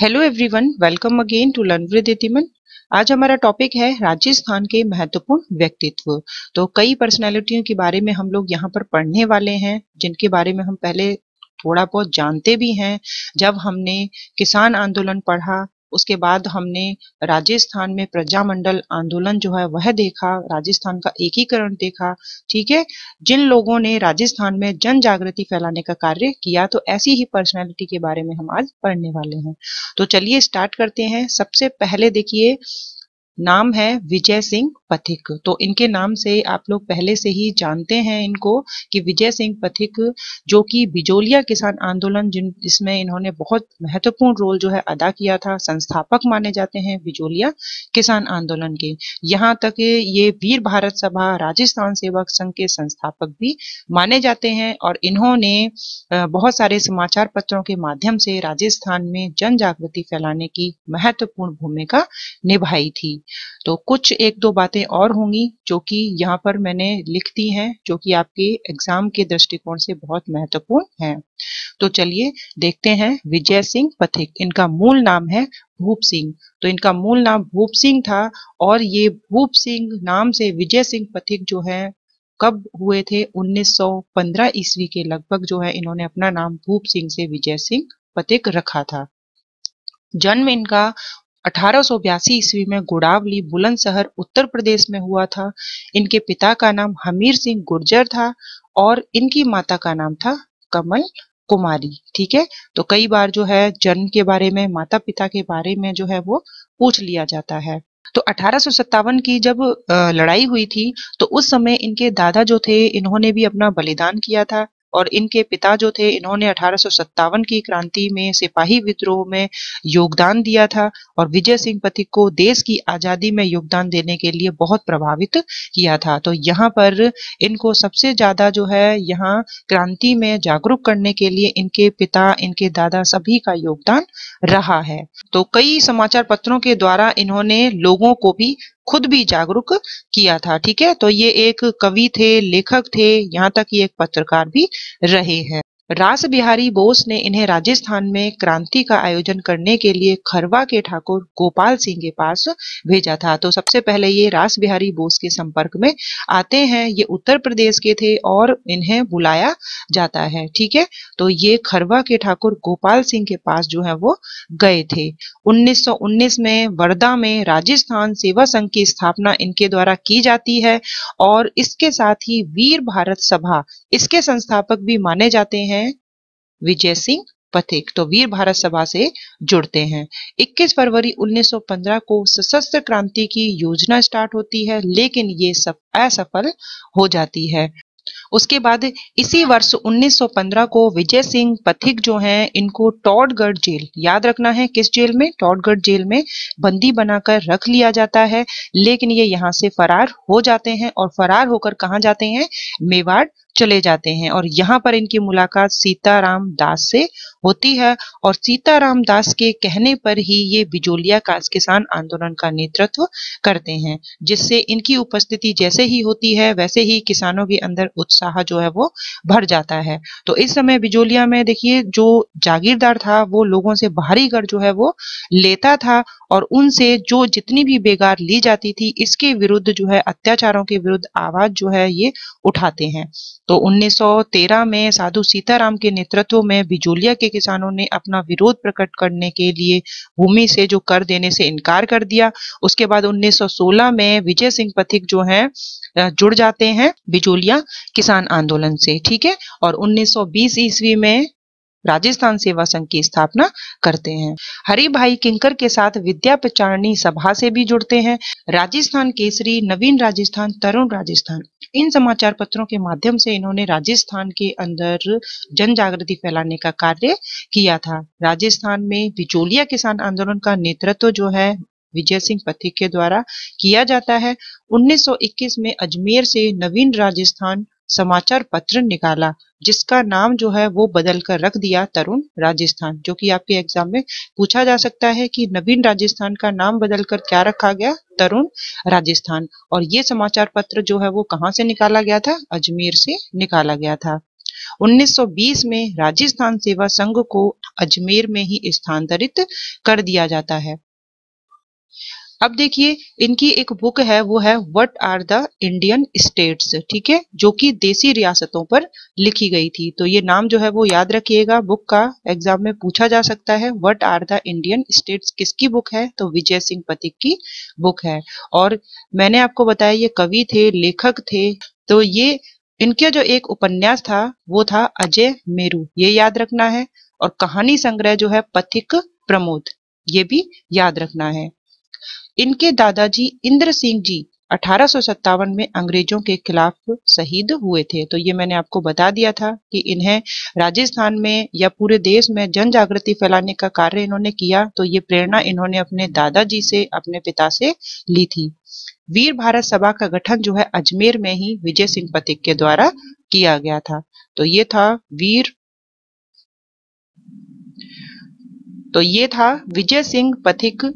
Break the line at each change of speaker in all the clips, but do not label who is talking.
hello everyone welcome again to learn with इतिमन आज हमारा टॉपिक है राजस्थान के महत्वपूर्ण व्यक्तित्व तो कई पर्सनालिटियों के बारे में हम लोग यहाँ पर पढ़ने वाले हैं जिनके बारे में हम पहले थोड़ा बहुत जानते भी हैं जब हमने किसान आंदोलन पढ़ा उसके बाद हमने राजस्थान में प्रजामंडल आंदोलन जो है वह देखा राजस्थान का एकीकरण देखा ठीक है जिन लोगों ने राजस्थान में जन जागृति फैलाने का कार्य किया तो ऐसी ही पर्सनैलिटी के बारे में हम आज पढ़ने वाले हैं तो चलिए स्टार्ट करते हैं सबसे पहले देखिए नाम है विजय सिंह पथिक तो इनके नाम से आप लोग पहले से ही जानते हैं इनको कि विजय सिंह पथिक जो कि बिजोलिया किसान आंदोलन जिन जिसमें इन्होंने बहुत महत्वपूर्ण रोल जो है अदा किया था संस्थापक माने जाते हैं बिजोलिया किसान आंदोलन के यहाँ तक ये वीर भारत सभा राजस्थान सेवक संघ के संस्थापक भी माने जाते हैं और इन्होंने बहुत सारे समाचार पत्रों के माध्यम से राजस्थान में जन जागृति फैलाने की महत्वपूर्ण भूमिका निभाई थी तो कुछ एक दो बातें और होंगी जो कि यहाँ पर मैंने लिख दी हैं जो कि आपके एग्जाम के दृष्टिकोण से बहुत महत्वपूर्ण हैं तो चलिए देखते हैं विजय सिंह पथिक इनका मूल नाम है भूप सिंह तो इनका मूल नाम भूप सिंह था और ये भूप सिंह नाम से विजय सिंह पथिक जो है कब हुए थे 1915 ईस्वी के लगभग जो है इन्होंने अपना नाम भूप सिंह से विजय सिंह पथिक रखा था जन्म इनका अठारह ईस्वी में गुड़ावली बुलंदशहर उत्तर प्रदेश में हुआ था इनके पिता का नाम हमीर सिंह गुर्जर था और इनकी माता का नाम था कमल कुमारी ठीक है तो कई बार जो है जन्म के बारे में माता पिता के बारे में जो है वो पूछ लिया जाता है तो अठारह की जब लड़ाई हुई थी तो उस समय इनके दादा जो थे इन्होंने भी अपना बलिदान किया था और इनके पिता जो थे इन्होंने अठारह की क्रांति में सिपाही विद्रोह में योगदान दिया था और विजय सिंह पथिक को देश की आजादी में योगदान देने के लिए बहुत प्रभावित किया था तो यहाँ पर इनको सबसे ज्यादा जो है यहाँ क्रांति में जागरूक करने के लिए इनके पिता इनके दादा सभी का योगदान रहा है तो कई समाचार पत्रों के द्वारा इन्होंने लोगों को भी खुद भी जागरूक किया था ठीक है तो ये एक कवि थे लेखक थे यहाँ तक ये एक पत्रकार भी रहे हैं रास बिहारी बोस ने इन्हें राजस्थान में क्रांति का आयोजन करने के लिए खरवा के ठाकुर गोपाल सिंह के पास भेजा था तो सबसे पहले ये रास बिहारी बोस के संपर्क में आते हैं ये उत्तर प्रदेश के थे और इन्हें बुलाया जाता है ठीक है तो ये खरवा के ठाकुर गोपाल सिंह के पास जो है वो गए थे 1919 में वर्धा में राजस्थान सेवा संघ की स्थापना इनके द्वारा की जाती है और इसके साथ ही वीर भारत सभा इसके संस्थापक भी माने जाते हैं विजय सिंह पथिक तो वीर भारत सभा से जुड़ते हैं 21 फरवरी 1915 को सशस्त्र क्रांति की योजना स्टार्ट होती है लेकिन ये सब असफल हो जाती है उसके बाद इसी वर्ष 1915 को विजय सिंह पथिक जो हैं इनको टॉडगढ़ जेल याद रखना है किस जेल में टॉडगढ़ जेल में बंदी बनाकर रख लिया जाता है लेकिन ये यहाँ से फरार हो जाते हैं और फरार होकर कहा जाते हैं मेवाड़ चले जाते हैं और यहाँ पर इनकी मुलाकात सीताराम दास से होती है और सीताराम दास के कहने पर ही ये बिजोलिया का किसान आंदोलन का नेतृत्व करते हैं जिससे इनकी उपस्थिति जैसे ही होती है वैसे ही किसानों के अंदर उत्साह जो है वो भर जाता है तो इस समय बिजोलिया में देखिए जो जागीरदार था वो लोगों से बाहरी कर जो है वो लेता था और उनसे जो जितनी भी बेगार ली जाती थी इसके विरुद्ध जो है अत्याचारों के विरुद्ध आवाज जो है ये उठाते हैं तो 1913 में साधु सीताराम के नेतृत्व में बिजोलिया के किसानों ने अपना विरोध प्रकट करने के लिए भूमि से जो कर देने से इनकार कर दिया उसके बाद 1916 में विजय सिंह पथिक जो हैं जुड़ जाते हैं बिजोलिया किसान आंदोलन से ठीक है और 1920 ईस्वी में राजस्थान सेवा संघ की स्थापना करते हैं हरी भाई किंकर के साथ विद्या प्रचारणी सभा से भी जुड़ते हैं राजस्थान केसरी नवीन राजस्थान तरुण राजस्थान इन समाचार पत्रों के माध्यम से इन्होंने राजस्थान के अंदर जन जागृति फैलाने का कार्य किया था राजस्थान में बिचोलिया किसान आंदोलन का नेतृत्व जो है विजय सिंह पथिक के द्वारा किया जाता है 1921 में अजमेर से नवीन राजस्थान समाचार पत्र निकाला जिसका नाम जो है वो बदल कर रख दिया तरुण राजस्थान जो कि आपके एग्जाम में पूछा जा सकता है कि नवीन राजस्थान का नाम बदलकर क्या रखा गया तरुण राजस्थान और ये समाचार पत्र जो है वो कहाँ से निकाला गया था अजमेर से निकाला गया था 1920 में राजस्थान सेवा संघ को अजमेर में ही स्थानांतरित कर दिया जाता है अब देखिए इनकी एक बुक है वो है what are the Indian states ठीक है जो कि देसी रियासतों पर लिखी गई थी तो ये नाम जो है वो याद रखिएगा बुक का एग्जाम में पूछा जा सकता है what are the Indian states किसकी बुक है तो विजय सिंह पतिक की बुक है और मैंने आपको बताया ये कवि थे लेखक थे तो ये इनका जो एक उपन्यास था वो था अजय मेरू ये याद रखना है और कहानी संग्रह जो है पथिक प्रमोद ये भी याद रखना है इनके दादाजी इंद्र सिंह जी अठारह में अंग्रेजों के खिलाफ शहीद हुए थे तो ये मैंने आपको बता दिया था कि इन्हें राजस्थान में या पूरे देश में जन जागृति फैलाने का कार्य इन्होंने किया तो ये प्रेरणा इन्होंने अपने दादाजी से अपने पिता से ली थी वीर भारत सभा का गठन जो है अजमेर में ही विजय सिंह पतिक के द्वारा किया गया था तो ये था वीर तो ये था विजय सिंह पथिक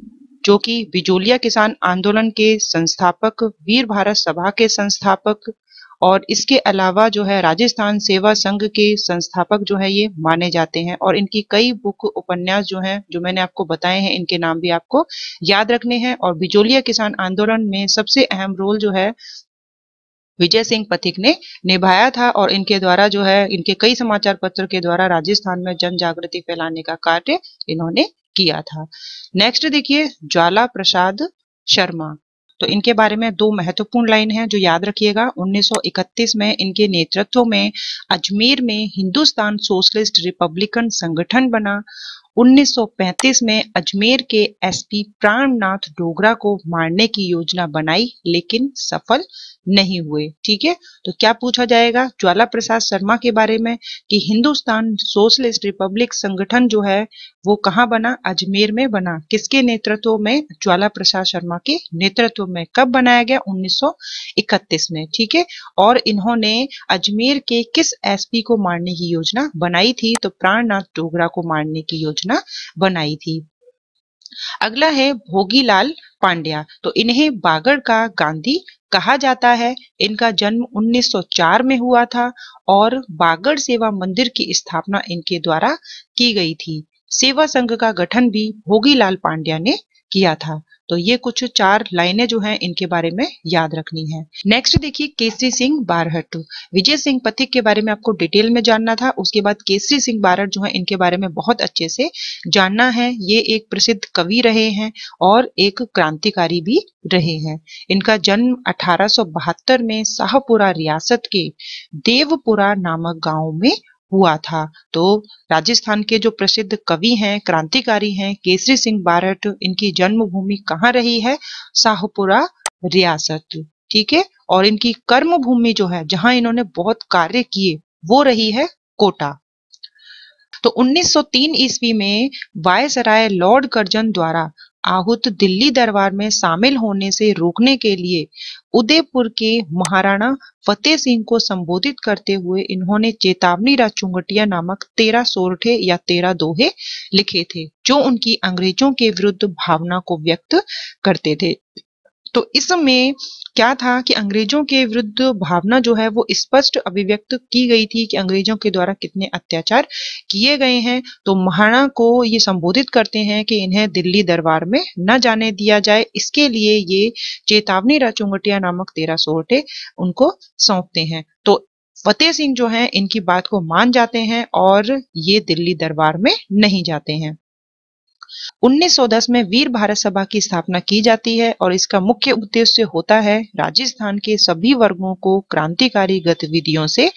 जो कि बिजोलिया किसान आंदोलन के संस्थापक वीर भारत सभा के संस्थापक और इसके अलावा जो है राजस्थान सेवा संघ के संस्थापक जो है ये माने जाते हैं और इनकी कई बुक उपन्यास जो हैं जो मैंने आपको बताए हैं इनके नाम भी आपको याद रखने हैं और बिजोलिया किसान आंदोलन में सबसे अहम रोल जो है विजय सिंह पथिक ने निभाया था और इनके द्वारा जो है इनके कई समाचार पत्र के द्वारा राजस्थान में जन जागृति फैलाने का कार्य इन्होंने किया था नेक्स्ट देखिए ज्वाला प्रसाद शर्मा तो इनके बारे में दो महत्वपूर्ण लाइन है जो याद रखिएगा 1931 में इनके नेतृत्व में अजमेर में हिंदुस्तान सोशलिस्ट रिपब्लिकन संगठन बना 1935 में अजमेर के एसपी प्राणनाथ डोगरा को मारने की योजना बनाई लेकिन सफल नहीं हुए ठीक है तो क्या पूछा जाएगा ज्वाला प्रसाद शर्मा के बारे में कि हिंदुस्तान सोशलिस्ट रिपब्लिक संगठन जो है वो कहाँ बना अजमेर में बना किसके नेतृत्व में ज्वाला प्रसाद शर्मा के नेतृत्व में कब बनाया गया 1931 में ठीक है और इन्होंने अजमेर के किस एसपी को मारने की योजना बनाई थी तो प्राणनाथ डोगरा को मारने की योजना बनाई थी अगला है भोगीलाल पांड्या तो इन्हें बागड़ का गांधी कहा जाता है इनका जन्म 1904 में हुआ था और बागड़ सेवा मंदिर की स्थापना इनके द्वारा की गई थी सेवा संघ का गठन भी भोगीलाल पांड्या ने किया था तो ये कुछ चार लाइनें जो हैं इनके बारे में याद रखनी है नेक्स्ट देखिए केसरी सिंह बारहट विजय सिंह पथिक के बारे में आपको डिटेल में जानना था उसके बाद केसरी सिंह बारहट जो है इनके बारे में बहुत अच्छे से जानना है ये एक प्रसिद्ध कवि रहे हैं और एक क्रांतिकारी भी रहे हैं इनका जन्म अठारह में शाहपुरा रियासत के देवपुरा नामक गाँव में हुआ था तो राजस्थान के जो प्रसिद्ध कवि हैं क्रांतिकारी हैं केसरी सिंह बारट इनकी जन्मभूमि कहाँ रही है शाहपुरा रियासत ठीक है और इनकी कर्म भूमि जो है जहां इन्होंने बहुत कार्य किए वो रही है कोटा तो 1903 ईस्वी में वायसराय लॉर्ड कर्जन द्वारा आहुत दिल्ली दरबार में शामिल होने से रोकने के लिए उदयपुर के महाराणा फतेह सिंह को संबोधित करते हुए इन्होंने चेतावनी चुंगटिया नामक तेरह सोरठे या तेरह दोहे लिखे थे जो उनकी अंग्रेजों के विरुद्ध भावना को व्यक्त करते थे तो इसमें क्या था कि अंग्रेजों के विरुद्ध भावना जो है वो स्पष्ट अभिव्यक्त की गई थी कि अंग्रेजों के द्वारा कितने अत्याचार किए गए हैं तो महाराणा को ये संबोधित करते हैं कि इन्हें दिल्ली दरबार में न जाने दिया जाए इसके लिए ये चेतावनी रचुंगटिया नामक तेरह सोहटे उनको सौंपते हैं तो फतेह सिंह जो है इनकी बात को मान जाते हैं और ये दिल्ली दरबार में नहीं जाते हैं 1910 में वीर भारत सभा की स्थापना की जाती है और इसका मुख्य उद्देश्य होता है राजस्थान के सभी वर्गों को क्रांतिकारी गतिविधियों से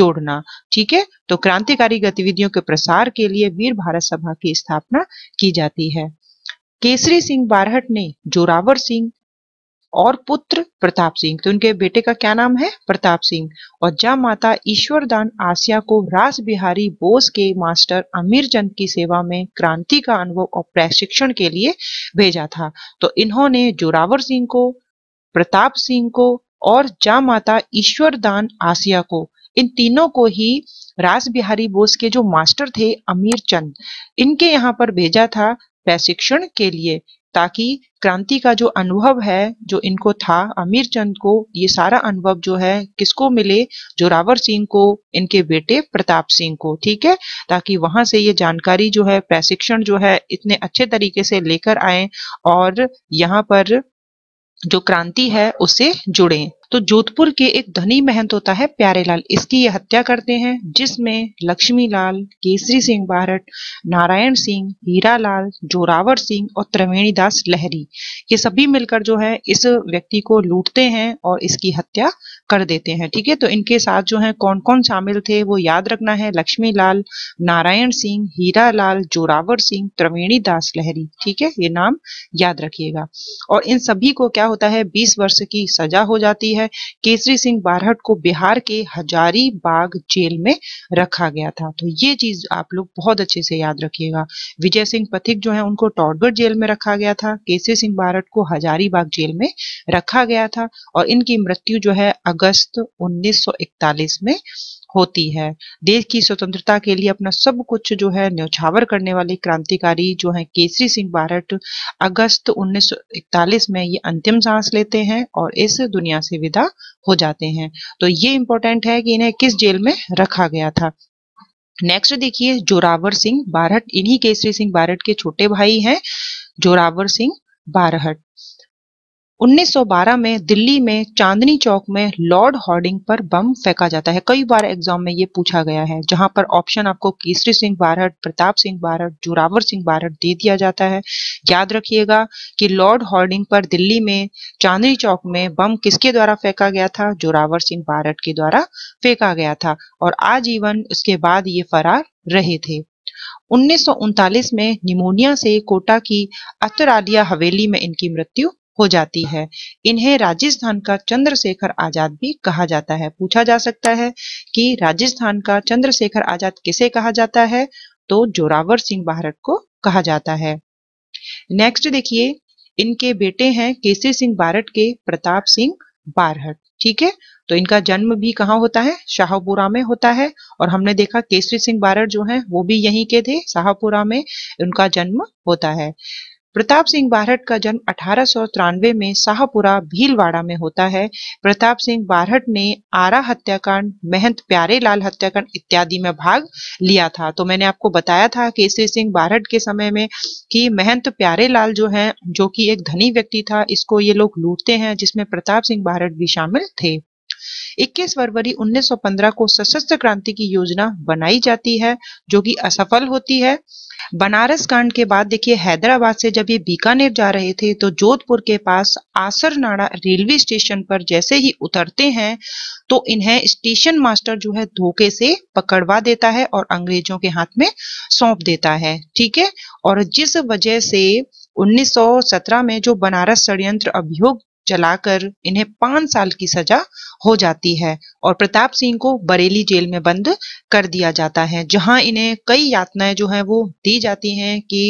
जोड़ना ठीक है तो क्रांतिकारी गतिविधियों के प्रसार के लिए वीर भारत सभा की स्थापना की जाती है केसरी सिंह बारहट ने जोरावर सिंह और पुत्र प्रताप सिंह तो उनके बेटे का क्या नाम है प्रताप सिंह और जा माता ईश्वरदान आसिया को रास बिहारी बोस के मास्टर अमीर चंद की सेवा में क्रांति का अनुभव और प्रशिक्षण के लिए भेजा था तो इन्होंने जोरावर सिंह को प्रताप सिंह को और जा माता ईश्वरदान आसिया को इन तीनों को ही रास बिहारी बोस के जो मास्टर थे अमीर चंद इनके यहाँ पर भेजा था प्रशिक्षण के लिए ताकि क्रांति का जो अनुभव है जो इनको था आमिर चंद को ये सारा अनुभव जो है किसको मिले जोरावर सिंह को इनके बेटे प्रताप सिंह को ठीक है ताकि वहां से ये जानकारी जो है प्रशिक्षण जो है इतने अच्छे तरीके से लेकर आए और यहाँ पर जो क्रांति है उससे जुड़े तो जोधपुर के एक धनी महंत होता है प्यारेलाल इसकी ये हत्या करते हैं जिसमें लक्ष्मीलाल केसरी सिंह बारट नारायण सिंह हीरालाल जोरावर सिंह और त्रिवेणी दास लहरी ये सभी मिलकर जो है इस व्यक्ति को लूटते हैं और इसकी हत्या कर देते हैं ठीक है तो इनके साथ जो है कौन कौन शामिल थे वो याद रखना है लक्ष्मी लाल नारायण सिंह हीरा लाल जोरावर सिंह त्रिवेणी दास लहरी ठीक है ये नाम याद रखिएगा और इन सभी को क्या होता है बीस वर्ष की सजा हो जाती है केसरी सिंह बारहट को बिहार के हजारी बाग जेल में रखा गया था तो ये चीज आप लोग बहुत अच्छे से याद रखिएगा विजय सिंह पथिक जो है उनको टॉडगढ़ जेल में रखा गया था केसरी सिंह बारहट को हजारीबाग जेल में रखा गया था और इनकी मृत्यु जो है अगस्त 1941 में होती है देश की स्वतंत्रता के लिए अपना सब कुछ जो है न्यौछावर करने वाले क्रांतिकारी जो है केसरी सिंह बारट अगस्त 1941 में ये अंतिम सांस लेते हैं और इस दुनिया से विदा हो जाते हैं तो ये इंपॉर्टेंट है कि इन्हें किस जेल में रखा गया था नेक्स्ट देखिए जोरावर सिंह बारहट इन्हीं केसरी सिंह बारहट के छोटे भाई हैं जोरावर सिंह बारहट 1912 में दिल्ली में चांदनी चौक में लॉर्ड हॉर्डिंग पर बम फेंका जाता है कई बार एग्जाम में ये पूछा गया है जहां पर ऑप्शन आपको केसरी सिंह बारहट प्रताप सिंह बारहट जोरावर सिंह बारहट दे दिया जाता है याद रखिएगा कि लॉर्ड हॉर्डिंग पर दिल्ली में चांदनी चौक में बम किसके द्वारा फेंका गया था जोरावर सिंह बारहट के द्वारा फेंका गया था और आजीवन उसके बाद ये फरार रहे थे उन्नीस में निमोनिया से कोटा की अतरालिया हवेली में इनकी मृत्यु हो जाती है इन्हें राजस्थान का चंद्रशेखर आजाद भी कहा जाता है पूछा जा सकता है कि राजस्थान का चंद्रशेखर आजाद किसे कहा जाता है तो जोरावर सिंह भारत को कहा जाता है नेक्स्ट देखिए इनके बेटे हैं केसी सिंह बारट के प्रताप सिंह बारहट ठीक है तो इनका जन्म भी कहाँ होता है शाहपुरा में होता है और हमने देखा केसरी सिंह बारट जो है वो भी यहीं के थे शाहपुरा में उनका जन्म होता है प्रताप सिंह बारहट का जन्म अठारह में शाहपुरा भीलवाड़ा में होता है प्रताप सिंह बारहट ने आरा हत्याकांड महंत प्यारे लाल हत्याकांड इत्यादि में भाग लिया था तो मैंने आपको बताया था केसरी सिंह बारहट के समय में कि महंत प्यारे लाल जो है जो कि एक धनी व्यक्ति था इसको ये लोग लूटते हैं जिसमें प्रताप सिंह बारहट भी शामिल थे 21 फरवरी 1915 को सशस्त्र क्रांति की योजना बनाई जाती है जो कि असफल होती है बनारस कांड के बाद देखिए हैदराबाद से जब ये बीकानेर जा रहे थे तो जोधपुर के पास आसरनाड़ा रेलवे स्टेशन पर जैसे ही उतरते हैं तो इन्हें स्टेशन मास्टर जो है धोखे से पकड़वा देता है और अंग्रेजों के हाथ में सौंप देता है ठीक है और जिस वजह से 1917 में जो बनारस षडयंत्र अभियोग जलाकर इन्हें पांच साल की सजा हो जाती है और प्रताप सिंह को बरेली जेल में बंद कर दिया जाता है जहां इन्हें कई यातनाएं जो हैं वो दी जाती हैं कि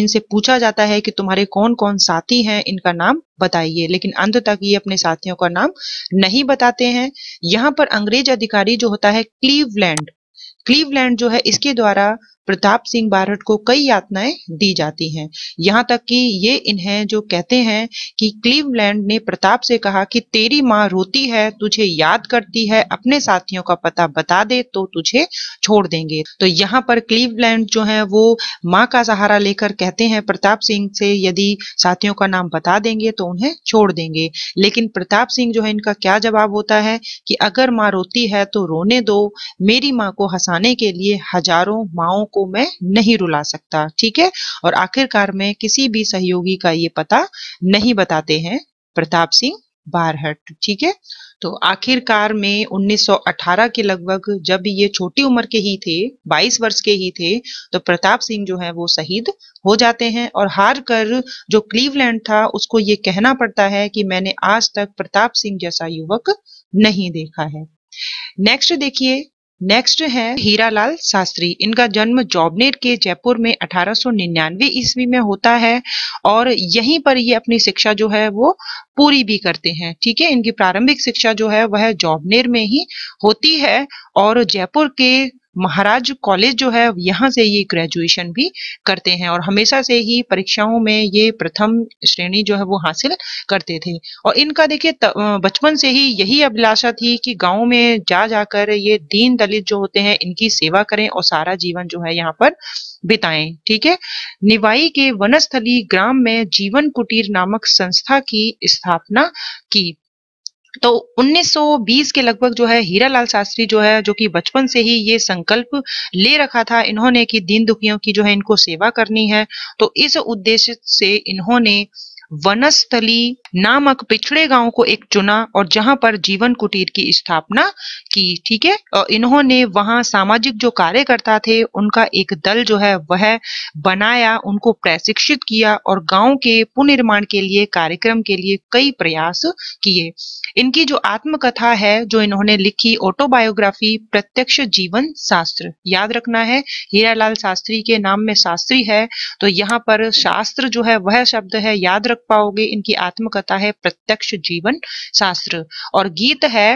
इनसे पूछा जाता है कि तुम्हारे कौन कौन साथी हैं इनका नाम बताइए लेकिन अंत तक ये अपने साथियों का नाम नहीं बताते हैं यहाँ पर अंग्रेज अधिकारी जो होता है क्लीवलैंड क्लीवलैंड जो है इसके द्वारा प्रताप सिंह बारट को कई यातनाएं दी जाती हैं यहाँ तक कि ये इन्हें जो कहते हैं कि क्लीवलैंड ने प्रताप से कहा कि तेरी माँ रोती है तुझे याद करती है अपने साथियों का पता बता दे तो तुझे छोड़ देंगे तो यहाँ पर क्लीवलैंड जो है वो माँ का सहारा लेकर कहते हैं प्रताप सिंह से यदि साथियों का नाम बता देंगे तो उन्हें छोड़ देंगे लेकिन प्रताप सिंह जो है इनका क्या जवाब होता है कि अगर माँ रोती है तो रोने दो मेरी माँ को हंसाने के लिए हजारों माओ को मैं नहीं रुला सकता ठीक है और आखिरकार में किसी भी सहयोगी का ये पता नहीं बताते हैं प्रताप सिंह बारहट ठीक है तो आखिरकार में 1918 के लगभग जब ये छोटी उम्र के ही थे 22 वर्ष के ही थे तो प्रताप सिंह जो है वो शहीद हो जाते हैं और हार कर जो क्लीवलैंड था उसको ये कहना पड़ता है कि मैंने आज तक प्रताप सिंह जैसा युवक नहीं देखा है नेक्स्ट देखिए नेक्स्ट है हीरालाल शास्त्री इनका जन्म जॉबनेर के जयपुर में 1899 ईस्वी में होता है और यहीं पर ये अपनी शिक्षा जो है वो पूरी भी करते हैं ठीक है इनकी प्रारंभिक शिक्षा जो है वह जॉबनेर में ही होती है और जयपुर के महाराज कॉलेज जो है यहाँ से ये ग्रेजुएशन भी करते हैं और हमेशा से ही परीक्षाओं में ये प्रथम श्रेणी जो है वो हासिल करते थे और इनका देखिए बचपन से ही यही अभिलाषा थी कि गाँव में जा जाकर ये दीन दलित जो होते हैं इनकी सेवा करें और सारा जीवन जो है यहाँ पर बिताएं ठीक है निवाई के वनस्थली ग्राम में जीवन कुटीर नामक संस्था की स्थापना की तो 1920 के लगभग जो है हीरालाल शास्त्री जो है जो कि बचपन से ही ये संकल्प ले रखा था इन्होंने कि दीन दुखियों की जो है इनको सेवा करनी है तो इस उद्देश्य से इन्होंने वनस्थली नामक पिछड़े गांव को एक चुना और जहां पर जीवन कुटीर की स्थापना की ठीक है इन्होंने वहां सामाजिक जो कार्यकर्ता थे उनका एक दल जो है वह बनाया उनको प्रशिक्षित किया और गांव के पुनर्निर्माण के लिए कार्यक्रम के लिए कई प्रयास किए इनकी जो आत्मकथा है जो इन्होंने लिखी ऑटोबायोग्राफी प्रत्यक्ष जीवन शास्त्र याद रखना है हीरालाल शास्त्री के नाम में शास्त्री है तो यहाँ पर शास्त्र जो है वह शब्द है याद रख रख पाओगे इनकी आत्मकथा है प्रत्यक्ष जीवन शास्त्र और गीत है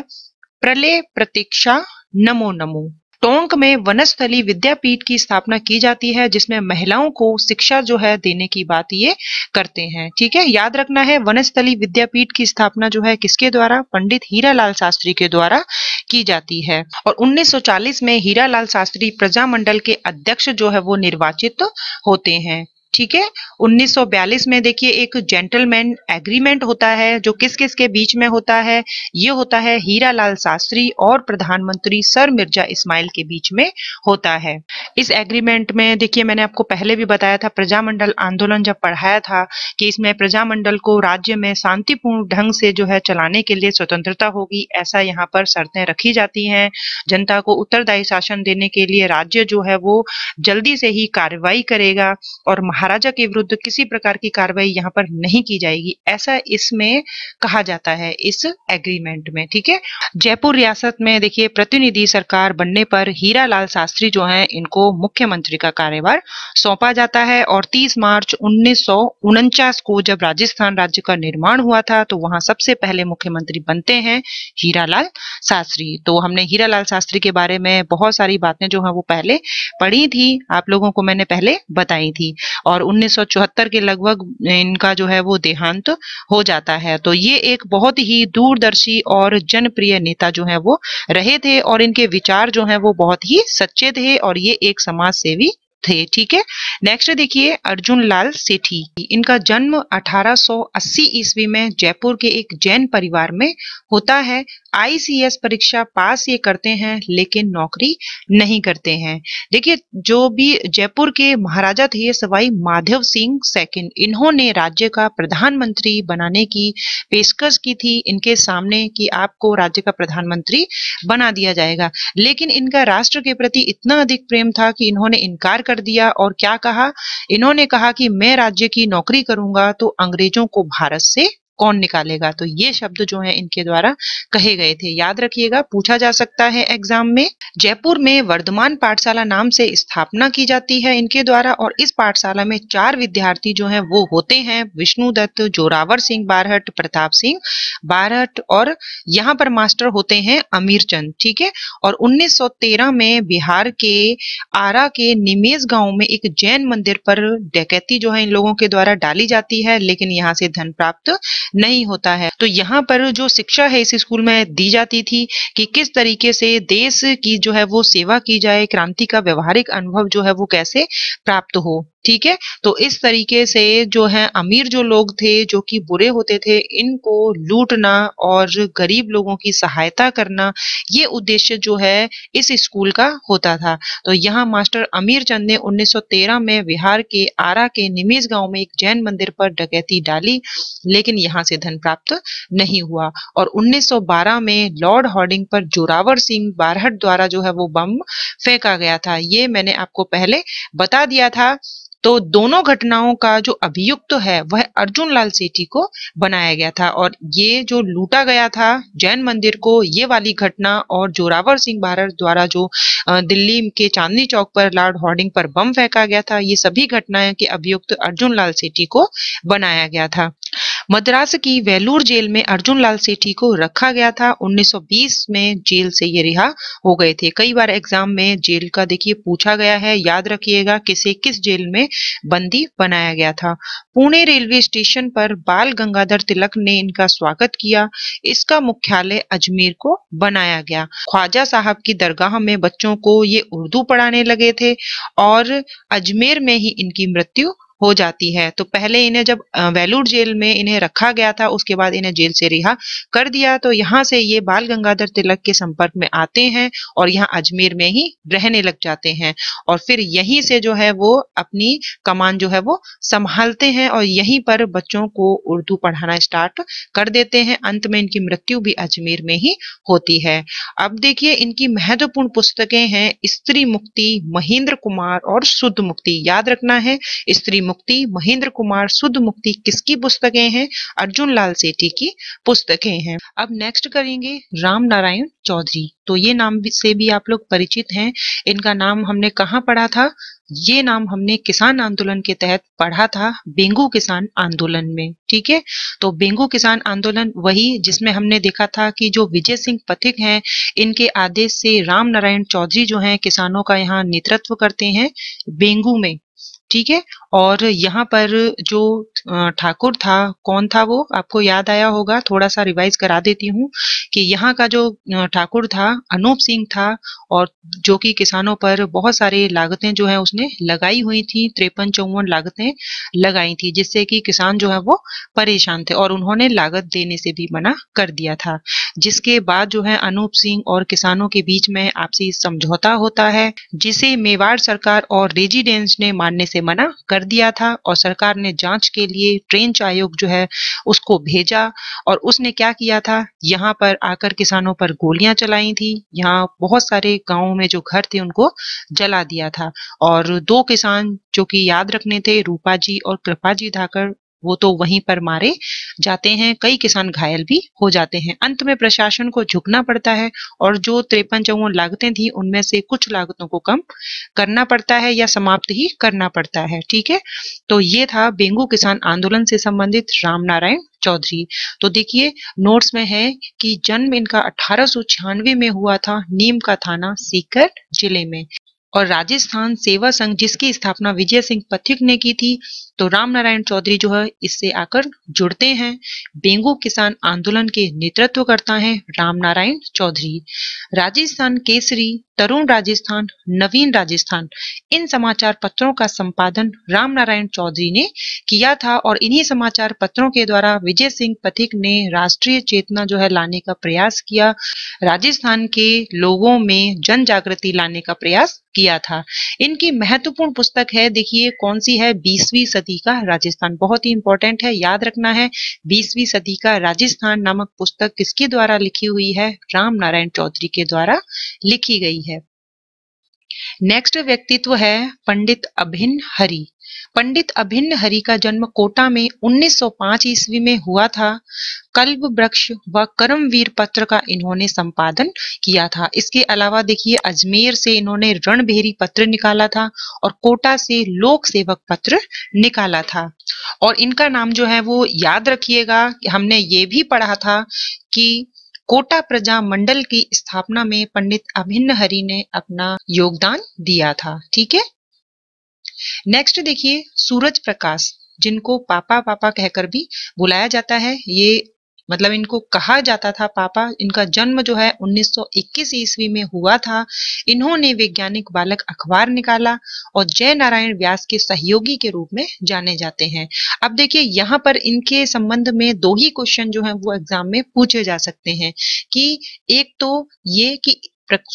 प्रलय प्रतीक्षा नमो नमो टोंक में वनस्थली विद्यापीठ की स्थापना की जाती है जिसमें महिलाओं को शिक्षा जो है देने की बात ये करते हैं ठीक है याद रखना है वनस्थली विद्यापीठ की स्थापना जो है किसके द्वारा पंडित हीरालाल शास्त्री के द्वारा की जाती है और 1940 में हीरालाल शास्त्री प्रजामंडल के अध्यक्ष जो है वो निर्वाचित होते हैं ठीक है 1942 में देखिए एक जेंटलमैन एग्रीमेंट होता है जो किस किस के बीच में होता है ये होता है हीरा लाल शास्त्री और प्रधानमंत्री सर मिर्जा इस्माइल के बीच में होता है इस एग्रीमेंट में देखिए मैंने आपको पहले भी बताया था प्रजामंडल आंदोलन जब पढ़ाया था कि इसमें प्रजामंडल को राज्य में शांतिपूर्ण ढंग से जो है चलाने के लिए स्वतंत्रता होगी ऐसा यहाँ पर शर्तें रखी जाती है जनता को उत्तरदायी शासन देने के लिए राज्य जो है वो जल्दी से ही कार्रवाई करेगा और महाराजा के विरुद्ध किसी प्रकार की कार्रवाई यहाँ पर नहीं की जाएगी ऐसा इसमें कहा जाता है इस एग्रीमेंट में ठीक है जयपुर रियासत में देखिए प्रतिनिधि सरकार बनने पर हीरा लाल शास्त्री जो है इनको मुख्यमंत्री का कार्यभार सौंपा जाता है और तीस मार्च उन्नीस को जब राजस्थान राज्य का निर्माण हुआ था तो वहां सबसे पहले मुख्यमंत्री बनते हैं हीरालाल शास्त्री तो हमने हीरालाल शास्त्री के बारे में बहुत सारी बातें जो है वो पहले पढ़ी थी आप लोगों को मैंने पहले बताई थी और 1974 के लगभग इनका जो है वो देहांत हो जाता है तो ये एक बहुत ही दूरदर्शी और जनप्रिय नेता जो है वो रहे थे और इनके विचार जो है वो बहुत ही सच्चे थे और ये एक समाज सेवी थे ठीक है नेक्स्ट देखिए अर्जुन लाल सेठी इनका जन्म 1880 ईस्वी में जयपुर के एक जैन परिवार में होता है आईसीएस परीक्षा पास ये करते हैं लेकिन नौकरी नहीं करते हैं देखिए जो भी जयपुर के महाराजा थे सवाई माधव सिंह सेकंड इन्होंने राज्य का प्रधानमंत्री बनाने की पेशकश की थी इनके सामने कि आपको राज्य का प्रधानमंत्री बना दिया जाएगा लेकिन इनका राष्ट्र के प्रति इतना अधिक प्रेम था कि इन्होंने इनकार कर कर दिया और क्या कहा इन्होंने कहा कि मैं राज्य की नौकरी करूंगा तो अंग्रेजों को भारत से कौन निकालेगा तो ये शब्द जो है इनके द्वारा कहे गए थे याद रखिएगा पूछा जा सकता है एग्जाम में जयपुर में वर्धमान पाठशाला नाम से स्थापना की जाती है इनके द्वारा और इस पाठशाला में चार विद्यार्थी जो है वो होते हैं विष्णु दत्त जोरावर सिंह बारहट प्रताप सिंह बारहट और यहाँ पर मास्टर होते हैं अमीर चंद ठीक है और 1913 में बिहार के आरा के निमेज गांव में एक जैन मंदिर पर डकैती जो है इन लोगों के द्वारा डाली जाती है लेकिन यहाँ से धन प्राप्त नहीं होता है तो यहाँ पर जो शिक्षा है इस स्कूल में दी जाती थी कि किस तरीके से देश की जो है वो सेवा की जाए क्रांति का व्यवहारिक अनुभव जो है वो कैसे प्राप्त हो ठीक है तो इस तरीके से जो है अमीर जो लोग थे जो कि बुरे होते थे इनको लूटना और गरीब लोगों की सहायता करना ये उद्देश्य जो है इस स्कूल का होता था तो यहाँ मास्टर अमीर चंद ने 1913 में बिहार के आरा के निमेज गांव में एक जैन मंदिर पर डकैती डाली लेकिन यहाँ से धन प्राप्त नहीं हुआ और 1912 में लॉर्ड हॉर्डिंग पर जोरावर सिंह बारहट द्वारा जो है वो बम फेंका गया था ये मैंने आपको पहले बता दिया था तो दोनों घटनाओं का जो अभियुक्त तो है वह अर्जुन लाल सेठी को बनाया गया था और ये जो लूटा गया था जैन मंदिर को ये वाली घटना और जोरावर सिंह भारत द्वारा जो दिल्ली के चांदनी चौक पर लॉर्ड हॉर्डिंग पर बम फेंका गया था ये सभी घटनाएं के अभियुक्त तो अर्जुन लाल सेठी को बनाया गया था मद्रास की वेलूर जेल में अर्जुन लाल सेठी को रखा गया था 1920 में जेल से ये रिहा हो गए थे कई बार एग्जाम में जेल का देखिए पूछा गया है याद रखिएगा किसे किस जेल में बंदी बनाया गया था पुणे रेलवे स्टेशन पर बाल गंगाधर तिलक ने इनका स्वागत किया इसका मुख्यालय अजमेर को बनाया गया ख्वाजा साहब की दरगाह में बच्चों को ये उर्दू पढ़ाने लगे थे और अजमेर में ही इनकी मृत्यु हो जाती है तो पहले इन्हें जब वेलूर जेल में इन्हें रखा गया था उसके बाद इन्हें जेल से रिहा कर दिया तो यहाँ से ये बाल गंगाधर तिलक के संपर्क में आते हैं और यहाँ अजमेर में ही रहने लग जाते हैं और फिर यहीं से जो है वो अपनी कमान जो है वो संभालते हैं और यहीं पर बच्चों को उर्दू पढ़ाना स्टार्ट कर देते हैं अंत में इनकी मृत्यु भी अजमेर में ही होती है अब देखिए इनकी महत्वपूर्ण पुस्तकें हैं स्त्री मुक्ति महेंद्र कुमार और शुद्ध मुक्ति याद रखना है स्त्री मुक्ति महेंद्र कुमार शुद्ध मुक्ति किसकी पुस्तकें हैं अर्जुन लाल सेठी की पुस्तकें हैं अब नेक्स्ट करेंगे राम नारायण चौधरी तो ये नाम से भी आप लोग परिचित हैं इनका नाम हमने कहाँ पढ़ा था ये नाम हमने किसान आंदोलन के तहत पढ़ा था बेंगू किसान आंदोलन में ठीक है तो बेंगू किसान आंदोलन वही जिसमें हमने देखा था कि जो विजय सिंह पथिक हैं इनके आदेश से राम नारायण चौधरी जो हैं किसानों का यहाँ नेतृत्व करते हैं बेंगू में ठीक है और यहाँ पर जो ठाकुर था कौन था वो आपको याद आया होगा थोड़ा सा रिवाइज करा देती हूँ कि यहाँ का जो ठाकुर था अनूप सिंह था और जो कि किसानों पर बहुत सारे लागतें जो है उसने लगाई हुई थी त्रेपन चौवन लागतें लगाई थी जिससे कि किसान जो है वो परेशान थे और उन्होंने लागत देने से भी मना कर दिया था जिसके बाद जो है अनूप सिंह और किसानों के बीच में आपसी समझौता होता है जिसे मेवाड़ सरकार और रेजिडेंस ने मानने से मना कर कर दिया था और सरकार ने जांच के लिए ट्रेंच आयोग जो है उसको भेजा और उसने क्या किया था यहाँ पर आकर किसानों पर गोलियां चलाई थी यहाँ बहुत सारे गाँव में जो घर थे उनको जला दिया था और दो किसान जो कि याद रखने थे रूपा जी और कृपा जी धाकर वो तो वहीं पर मारे जाते हैं कई किसान घायल भी हो जाते हैं अंत में प्रशासन को झुकना पड़ता है और जो त्रेपन चौवन लागतें थी उनमें से कुछ लागतों को कम करना पड़ता है या समाप्त ही करना पड़ता है ठीक है तो ये था बेंगू किसान आंदोलन से संबंधित राम नारायण चौधरी तो देखिए नोट्स में है कि जन्म इनका अठारह में हुआ था नीम का थाना सीकर जिले में और राजस्थान सेवा संघ जिसकी स्थापना विजय सिंह पथिक ने की थी तो राम नारायण चौधरी जो है इससे आकर जुड़ते हैं बेंगू किसान आंदोलन के नेतृत्व करता है राम नारायण चौधरी राजस्थान केसरी तरुण राजस्थान नवीन राजस्थान इन समाचार पत्रों का संपादन राम नारायण चौधरी ने किया था और इन्हीं समाचार पत्रों के द्वारा विजय सिंह पथिक ने राष्ट्रीय चेतना जो है लाने का प्रयास किया राजस्थान के लोगों में जन जागृति लाने का प्रयास किया था इनकी महत्वपूर्ण पुस्तक है देखिए कौन सी है बीसवीं सदी का राजस्थान बहुत ही इंपॉर्टेंट है याद रखना है बीसवीं सदी का राजस्थान नामक पुस्तक किसके द्वारा लिखी हुई है राम नारायण चौधरी के द्वारा लिखी गई है नेक्स्ट व्यक्तित्व है पंडित अभिन हरी पंडित अभिन्न हरि का जन्म कोटा में 1905 ईस्वी में हुआ था कल्ब वृक्ष व कर्मवीर पत्र का इन्होंने संपादन किया था इसके अलावा देखिए अजमेर से इन्होंने रणभेरी पत्र निकाला था और कोटा से लोक सेवक पत्र निकाला था और इनका नाम जो है वो याद रखिएगा हमने ये भी पढ़ा था कि कोटा प्रजा मंडल की स्थापना में पंडित अभिन्न हरि ने अपना योगदान दिया था ठीक है नेक्स्ट देखिए सूरज प्रकाश जिनको पापा पापा कहकर भी बुलाया जाता है ये मतलब इनको कहा जाता था पापा इनका जन्म जो है 1921 सौ ईस्वी में हुआ था इन्होंने वैज्ञानिक बालक अखबार निकाला और जय नारायण व्यास के सहयोगी के रूप में जाने जाते हैं अब देखिए यहाँ पर इनके संबंध में दो ही क्वेश्चन जो है वो एग्जाम में पूछे जा सकते हैं कि एक तो ये कि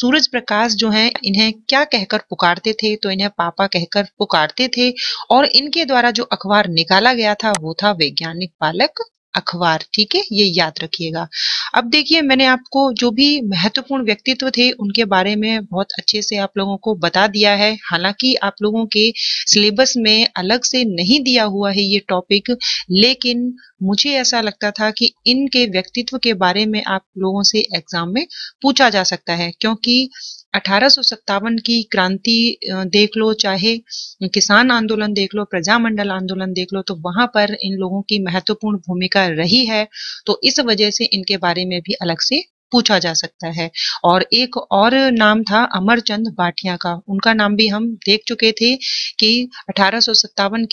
सूरज प्रकाश जो है इन्हें क्या कहकर पुकारते थे तो इन्हें पापा कहकर पुकारते थे और इनके द्वारा जो अखबार निकाला गया था वो था वैज्ञानिक बालक अखबार ठीक है ये याद रखिएगा अब देखिए मैंने आपको जो भी महत्वपूर्ण व्यक्तित्व थे उनके बारे में बहुत अच्छे से आप लोगों को बता दिया है हालांकि आप लोगों के सिलेबस में अलग से नहीं दिया हुआ है ये टॉपिक लेकिन मुझे ऐसा लगता था कि इनके व्यक्तित्व के बारे में आप लोगों से एग्जाम में पूछा जा सकता है क्योंकि अठारह की क्रांति देख लो चाहे किसान आंदोलन देख लो प्रजामंडल आंदोलन देख लो तो वहां पर इन लोगों की महत्वपूर्ण भूमिका रही है तो इस वजह से इनके बारे में भी अलग से पूछा जा सकता है और एक और नाम था अमरचंद बाटिया का उनका नाम भी हम देख चुके थे कि अठारह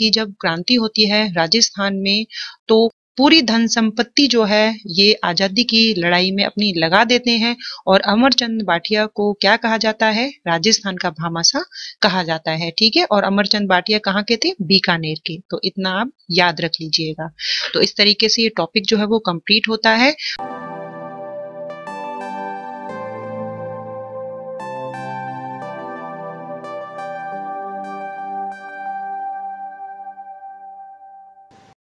की जब क्रांति होती है राजस्थान में तो पूरी धन संपत्ति जो है ये आजादी की लड़ाई में अपनी लगा देते हैं और अमरचंद बाटिया को क्या कहा जाता है राजस्थान का भामासा कहा जाता है ठीक है और अमरचंद बाटिया कहाँ के थे बीकानेर के तो इतना आप याद रख लीजिएगा तो इस तरीके से ये टॉपिक जो है वो कंप्लीट होता है